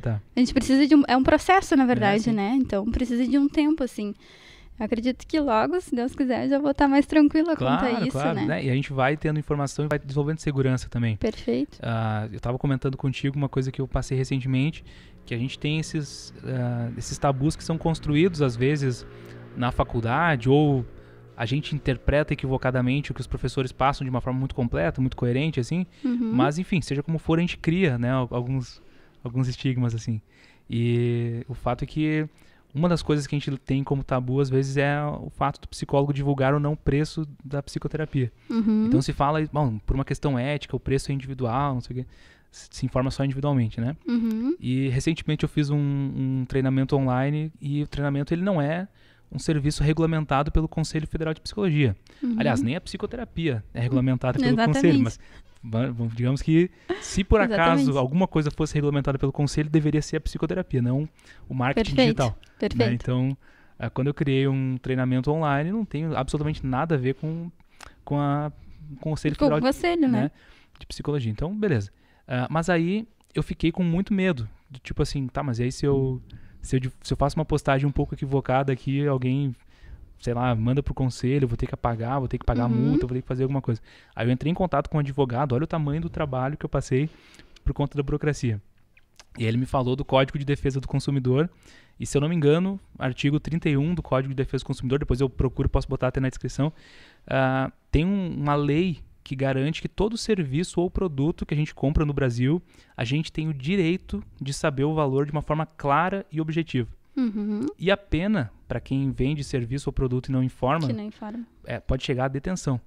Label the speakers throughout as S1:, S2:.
S1: Tá. A gente precisa de um. É um processo, na verdade, é, né? Então precisa de um tempo, assim. Eu acredito que logo, se Deus quiser, já vou estar mais tranquila claro, quanto a isso, claro, né? né? E a gente vai tendo informação e vai desenvolvendo segurança também. Perfeito. Uh, eu estava comentando contigo uma coisa que eu passei recentemente, que a gente tem esses, uh, esses tabus que são construídos, às vezes, na faculdade ou a gente interpreta equivocadamente o que os professores passam de uma forma muito completa, muito coerente, assim. Uhum. Mas, enfim, seja como for, a gente cria, né, alguns alguns estigmas, assim. E o fato é que uma das coisas que a gente tem como tabu às vezes é o fato do psicólogo divulgar ou não o preço da psicoterapia. Uhum. Então se fala, bom, por uma questão ética, o preço é individual, não sei o quê. Se informa só individualmente, né? Uhum. E recentemente eu fiz um, um, treinamento online e o treinamento ele não é um serviço regulamentado pelo Conselho Federal de Psicologia. Uhum. Aliás, nem a psicoterapia é regulamentada pelo Exatamente. Conselho, mas Digamos que, se por acaso alguma coisa fosse regulamentada pelo conselho, deveria ser a psicoterapia, não o marketing Perfeito. digital. Né? Perfeito. Né? Então, ah, quando eu criei um treinamento online, não tem absolutamente nada a ver com, com a com Conselho Federal o conselho, de, né? né? de Psicologia. Então, beleza. Uh, mas aí eu fiquei com muito medo. Do, tipo assim, tá, mas e aí se eu, se eu, se eu faço uma postagem um pouco equivocada aqui, alguém sei lá, manda pro conselho, vou ter que apagar, vou ter que pagar uhum. a multa, vou ter que fazer alguma coisa. Aí eu entrei em contato com um advogado, olha o tamanho do trabalho que eu passei por conta da burocracia. E ele me falou do Código de Defesa do Consumidor, e se eu não me engano, artigo 31 do Código de Defesa do Consumidor, depois eu procuro, posso botar até na descrição, uh, tem um, uma lei que garante que todo serviço ou produto que a gente compra no Brasil, a gente tem o direito de saber o valor de uma forma clara e objetiva. Uhum. E a pena, para quem vende serviço ou produto e não informa, não informa. É, pode chegar à detenção.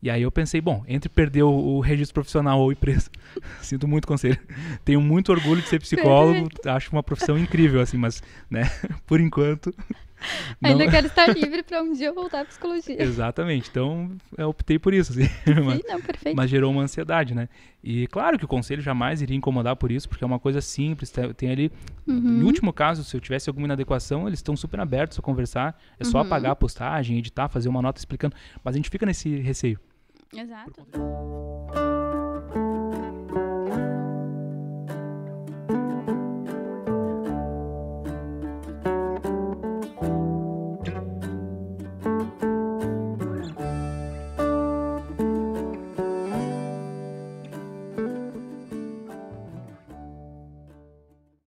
S1: E aí eu pensei, bom, entre perder o, o registro profissional ou ir preso, sinto muito conselho. Tenho muito orgulho de ser psicólogo, acho uma profissão incrível, assim, mas, né, por enquanto. Ainda quero estar livre para um dia voltar à psicologia. Exatamente. Então, eu optei por isso. Assim. Sim, mas, não, perfeito. Mas gerou uma ansiedade, né? E claro que o conselho jamais iria incomodar por isso, porque é uma coisa simples. Tá, tem ali,
S2: uhum. no último
S1: caso, se eu tivesse alguma inadequação, eles estão super abertos a conversar. É só uhum. apagar a postagem, editar, fazer uma nota explicando. Mas a gente fica nesse receio. Exato.